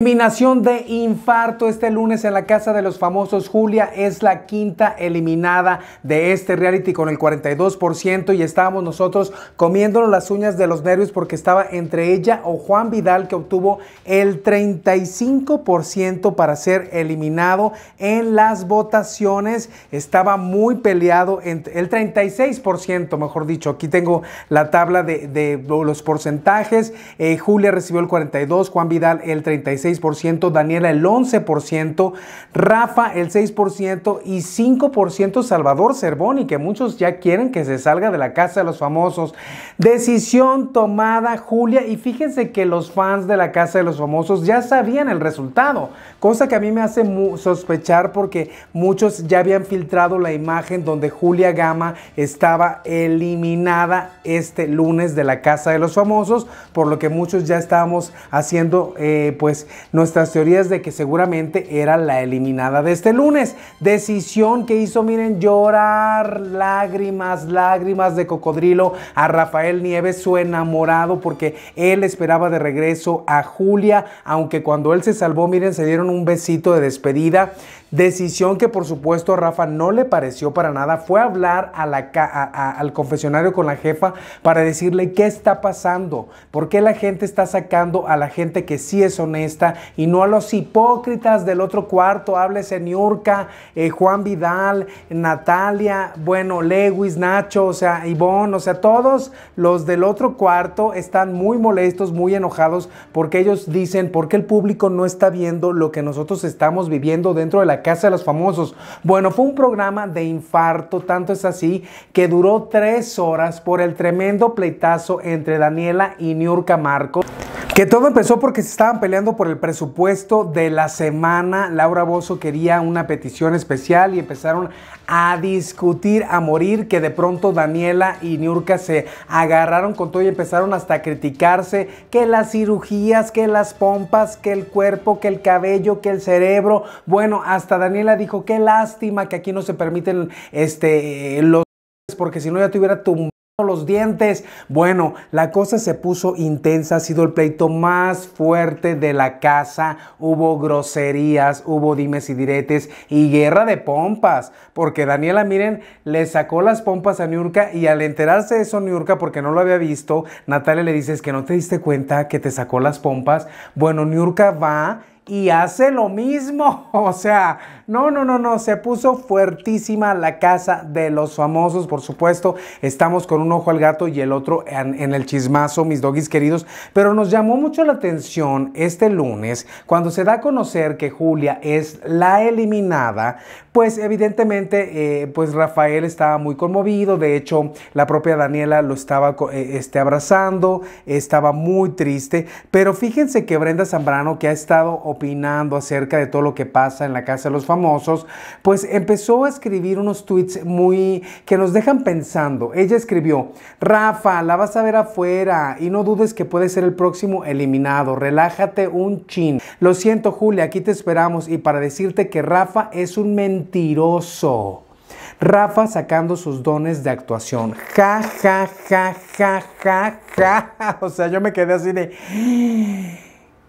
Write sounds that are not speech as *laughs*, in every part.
Eliminación de infarto este lunes en la casa de los famosos. Julia es la quinta eliminada de este reality con el 42% y estábamos nosotros comiéndonos las uñas de los nervios porque estaba entre ella o Juan Vidal que obtuvo el 35% para ser eliminado en las votaciones. Estaba muy peleado en el 36%, mejor dicho. Aquí tengo la tabla de, los porcentajes. Eh, Julia recibió el 42, Juan Vidal el 36 Daniela el 11%, Rafa el 6% y 5% Salvador Cervoni, y que muchos ya quieren que se salga de la casa de los famosos. Decisión tomada, Julia, y fíjense que los fans de la casa de los famosos ya sabían el resultado, cosa que a mí me hace sospechar porque muchos ya habían filtrado la imagen donde Julia Gama estaba eliminada este lunes de la casa de los famosos, por lo que muchos ya estábamos haciendo eh, pues Nuestras teorías de que seguramente era la eliminada de este lunes. Decisión que hizo, miren, llorar lágrimas, lágrimas de cocodrilo a Rafael Nieves, su enamorado, porque él esperaba de regreso a Julia, aunque cuando él se salvó, miren, se dieron un besito de despedida. Decisión que por supuesto a Rafa no le pareció para nada. Fue a hablar al confesionario con la jefa para decirle qué está pasando, por qué la gente está sacando a la gente que sí es honesta y no a los hipócritas del otro cuarto, háblese Niurka, eh, Juan Vidal, Natalia, bueno, Lewis, Nacho, o sea, Ivonne, o sea, todos los del otro cuarto están muy molestos, muy enojados porque ellos dicen, porque el público no está viendo lo que nosotros estamos viviendo dentro de la casa de los famosos? Bueno, fue un programa de infarto, tanto es así que duró tres horas por el tremendo pleitazo entre Daniela y Niurka Marcos que todo empezó porque se estaban peleando por el presupuesto de la semana. Laura Bozo quería una petición especial y empezaron a discutir, a morir, que de pronto Daniela y Niurka se agarraron con todo y empezaron hasta a criticarse que las cirugías, que las pompas, que el cuerpo, que el cabello, que el cerebro. Bueno, hasta Daniela dijo, qué lástima que aquí no se permiten este, los... porque si no ya te hubiera los dientes. Bueno, la cosa se puso intensa, ha sido el pleito más fuerte de la casa. Hubo groserías, hubo dimes y diretes y guerra de pompas, porque Daniela, miren, le sacó las pompas a Niurka y al enterarse de eso Niurka, porque no lo había visto, Natalia le dice, es que no te diste cuenta que te sacó las pompas. Bueno, Niurka va y hace lo mismo. *laughs* O sea, no, no, no, no, se puso fuertísima la casa de los famosos, por supuesto. Estamos con un ojo al gato y el otro en, el chismazo, mis doggies queridos. Pero nos llamó mucho la atención este lunes cuando se da a conocer que Julia es la eliminada, pues evidentemente, eh, pues Rafael estaba muy conmovido. De hecho, la propia Daniela lo estaba eh, este, abrazando, estaba muy triste. Pero fíjense que Brenda Zambrano, que ha estado opinando acerca de todo lo que pasa en la casa de los famosos, pues empezó a escribir unos tweets muy que nos dejan pensando. Ella escribió, Rafa, la vas a ver afuera y no dudes que puede ser el próximo eliminado, relájate un chin. Lo siento Julia, aquí te esperamos y para decirte que Rafa es un mentiroso. Rafa sacando sus dones de actuación. Ja, ja, ja, ja, ja, ja. *laughs* O sea, yo me quedé así de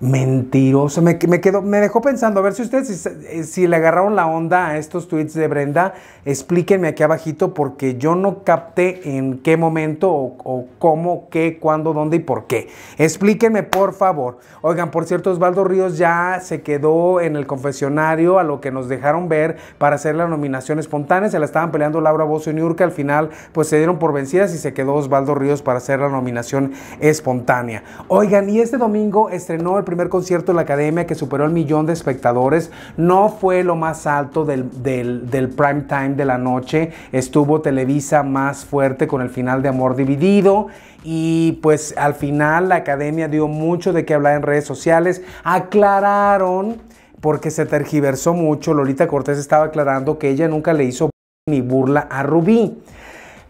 mentiroso, Me, me, quedó, me dejó pensando, a ver si ustedes, eh, si, le agarraron la onda a estos tweets de Brenda, explíquenme aquí abajito porque yo no capté en qué momento o, cómo, qué, cuándo, dónde y por qué. Explíquenme, por favor. Oigan, por cierto, Osvaldo Ríos ya se quedó en el confesionario a lo que nos dejaron ver para hacer la nominación espontánea. Se la estaban peleando Laura Bozo y Niurka. Al final, pues se dieron por vencidas y se quedó Osvaldo Ríos para hacer la nominación espontánea. Oigan, y este domingo estrenó el primer concierto de la academia que superó el millón de espectadores. No fue lo más alto del, del prime time de la noche. Estuvo Televisa más fuerte con el final de Amor Dividido. Y pues al final la academia dio mucho de qué hablar en redes sociales. Aclararon, porque se tergiversó mucho, Lolita Cortés estaba aclarando que ella nunca le hizo ni burla a Rubí.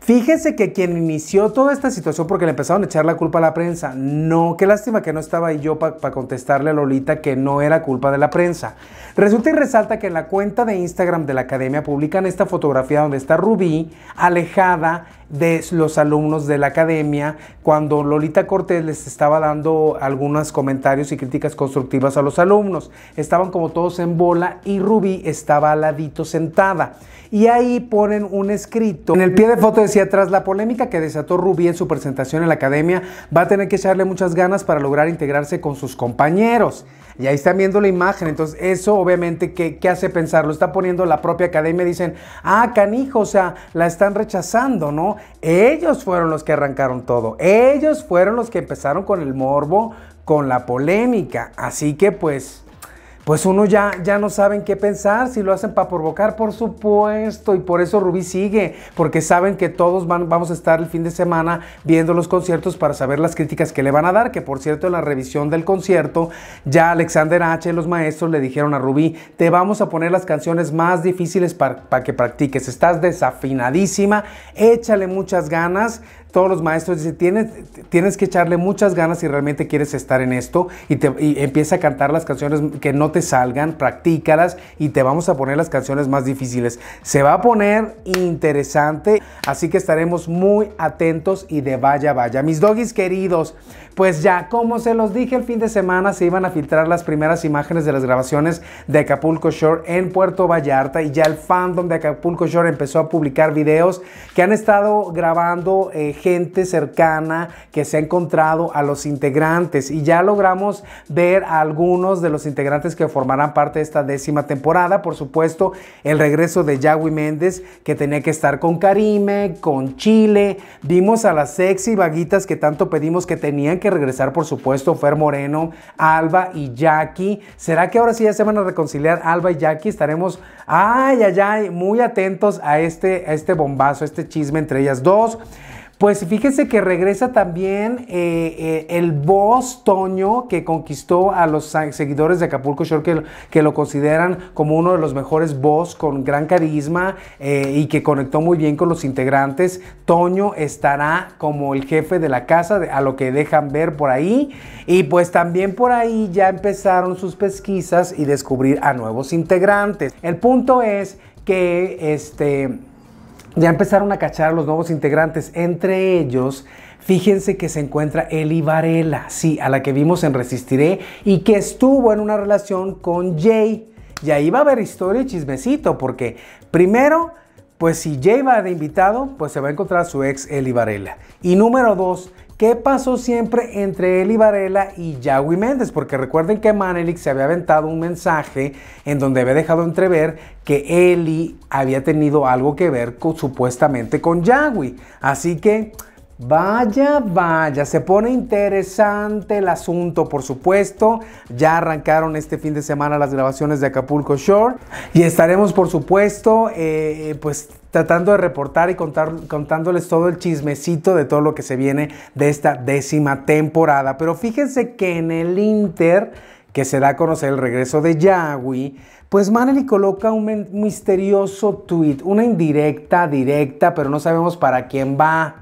Fíjese que quien inició toda esta situación, porque le empezaron a echar la culpa a la prensa, no, qué lástima que no estaba ahí yo para contestarle a Lolita que no era culpa de la prensa. Resulta y resalta que en la cuenta de Instagram de la Academia publican esta fotografía donde está Rubí alejada de los alumnos de la academia cuando Lolita Cortés les estaba dando algunos comentarios y críticas constructivas a los alumnos. Estaban como todos en bola y Rubí estaba al ladito sentada. Y ahí ponen un escrito. En el pie de foto decía, tras la polémica que desató Rubí en su presentación en la academia, va a tener que echarle muchas ganas para lograr integrarse con sus compañeros y ahí están viendo la imagen. Entonces, eso obviamente, ¿qué, hace pensar? Lo está poniendo la propia academia y dicen, ah, canijo, o sea, la están rechazando, ¿no? Ellos fueron los que arrancaron todo. Ellos fueron los que empezaron con el morbo, con la polémica. Así que pues pues uno ya, ya no sabe qué pensar, si lo hacen para provocar, por supuesto, y por eso Rubí sigue, porque saben que todos van, vamos a estar el fin de semana viendo los conciertos para saber las críticas que le van a dar, que por cierto en la revisión del concierto ya Alexander H. y los maestros le dijeron a Rubí, te vamos a poner las canciones más difíciles para, para que practiques, estás desafinadísima, échale muchas ganas, todos los maestros dicen, tienes, tienes que echarle muchas ganas si realmente quieres estar en esto y, empieza a cantar las canciones que no te salgan, practícalas y te vamos a poner las canciones más difíciles. Se va a poner interesante, así que estaremos muy atentos y de vaya, vaya. Mis doggies queridos, pues ya, como se los dije el fin de semana, se iban a filtrar las primeras imágenes de las grabaciones de Acapulco Shore en Puerto Vallarta y ya el fandom de Acapulco Shore empezó a publicar videos que han estado grabando. Eh, gente cercana que se ha encontrado a los integrantes y ya logramos ver a algunos de los integrantes que formarán parte de esta décima temporada. Por supuesto, el regreso de Yahweh Méndez que tenía que estar con Karime, con Chile. Vimos a las sexy vaguitas que tanto pedimos que tenían que regresar, por supuesto, Fer Moreno, Alba y Jackie. ¿Será que ahora sí ya se van a reconciliar Alba y Jackie? Estaremos, ay, ay, muy atentos a este, a este bombazo, este chisme entre ellas dos. Pues fíjese que regresa también eh, eh, el voz Toño que conquistó a los seguidores de Acapulco Shore que, que lo consideran como uno de los mejores boss con gran carisma eh, y que conectó muy bien con los integrantes. Toño estará como el jefe de la casa a lo que dejan ver por ahí y pues también por ahí ya empezaron sus pesquisas y descubrir a nuevos integrantes. El punto es que este ya empezaron a cachar los nuevos integrantes. Entre ellos, fíjense que se encuentra Eli Varela, sí, a la que vimos en Resistiré y que estuvo en una relación con Jay. Y ahí va a haber historia y chismecito, porque primero, pues si Jay va de invitado, pues se va a encontrar su ex Eli Varela. Y número dos, ¿Qué pasó siempre entre Eli Varela y Yagüi Méndez? Porque recuerden que Manelik se había aventado un mensaje en donde había dejado entrever que Eli había tenido algo que ver supuestamente con Yagüi. Así que... Vaya, vaya, se pone interesante el asunto, por supuesto. Ya arrancaron este fin de semana las grabaciones de Acapulco Shore y estaremos, por supuesto, eh, eh, pues tratando de reportar y contar, contándoles todo el chismecito de todo lo que se viene de esta décima temporada. Pero fíjense que en el Inter, que se da a conocer el regreso de Yagui, pues Maneli coloca un misterioso tweet, una indirecta, directa, pero no sabemos para quién va.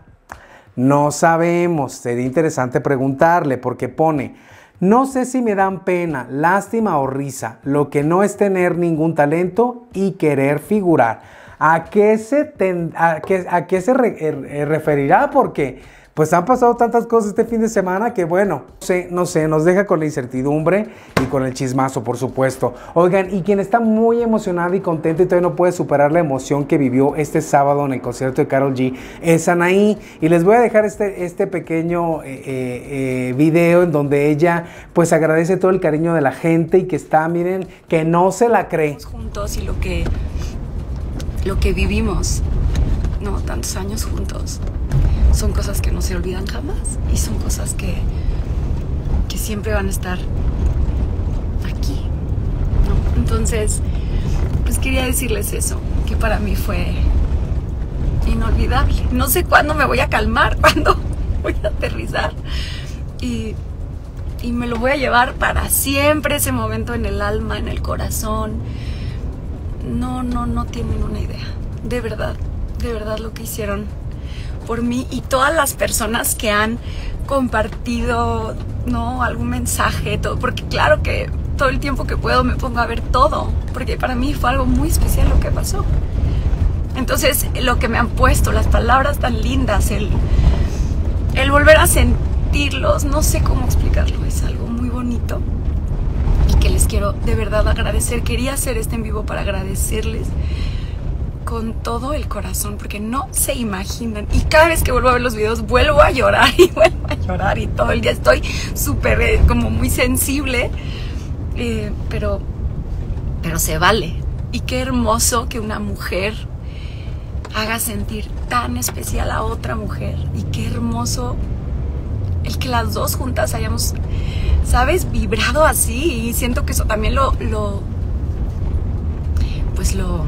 No sabemos, sería interesante preguntarle porque pone, no sé si me dan pena, lástima o risa, lo que no es tener ningún talento y querer figurar. ¿A qué se, eh, eh, referirá? Porque pues han pasado tantas cosas este fin de semana que bueno, no sé, no sé, nos deja con la incertidumbre y con el chismazo, por supuesto. Oigan, y quien está muy emocionado y contenta y todavía no puede superar la emoción que vivió este sábado en el concierto de Carol G es Anaí. Y les voy a dejar este, este pequeño eh, video en donde ella pues agradece todo el cariño de la gente y que está, miren, que no se la cree. Juntos y lo que lo que vivimos, ¿no? Tantos años juntos. Son cosas que no se olvidan jamás y son cosas que, que siempre van a estar aquí, Entonces, pues quería decirles eso, que para mí fue inolvidable. No sé cuándo me voy a calmar, *laughs* cuándo voy a aterrizar. Y, y, me lo voy a llevar para siempre ese momento en el alma, en el corazón no, no, no tienen una idea. De verdad, de verdad lo que hicieron por mí y todas las personas que han compartido, ¿no? Algún mensaje, todo. Porque claro que todo el tiempo que puedo me pongo a ver todo. Porque para mí fue algo muy especial lo que pasó. Entonces, lo que me han puesto, las palabras tan lindas, el, el volver a sentirlos, no sé cómo explicarlo, es algo muy bonito les quiero de verdad agradecer. Quería hacer este en vivo para agradecerles con todo el corazón, porque no se imaginan. Y cada vez que vuelvo a ver los videos, vuelvo a llorar *laughs* y vuelvo a llorar y todo el día estoy súper, eh, como muy sensible. Eh, pero, pero se vale. Y qué hermoso que una mujer haga sentir tan especial a otra mujer. Y qué hermoso el que las dos juntas hayamos ¿sabes? Vibrado así y siento que eso también lo, pues lo,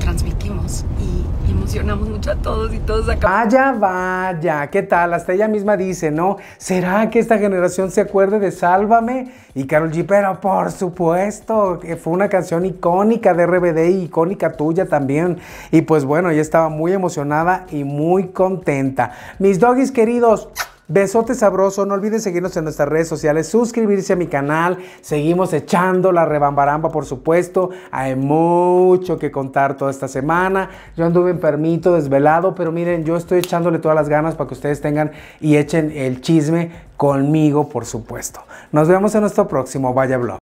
transmitimos y, emocionamos mucho a todos y todos acá. Vaya, vaya, ¿qué tal? Hasta ella misma dice, ¿no? ¿Será que esta generación se acuerde de Sálvame? Y Carol G, pero por supuesto, que fue una canción icónica de RBD y icónica tuya también. Y pues bueno, ella estaba muy emocionada y muy contenta. Mis doggies queridos. Besote sabroso, no olviden seguirnos en nuestras redes sociales, suscribirse a mi canal, seguimos echando la rebambaramba, por supuesto, hay mucho que contar toda esta semana, yo anduve en permito, desvelado, pero miren, yo estoy echándole todas las ganas para que ustedes tengan y echen el chisme conmigo, por supuesto. Nos vemos en nuestro próximo Vaya Blog.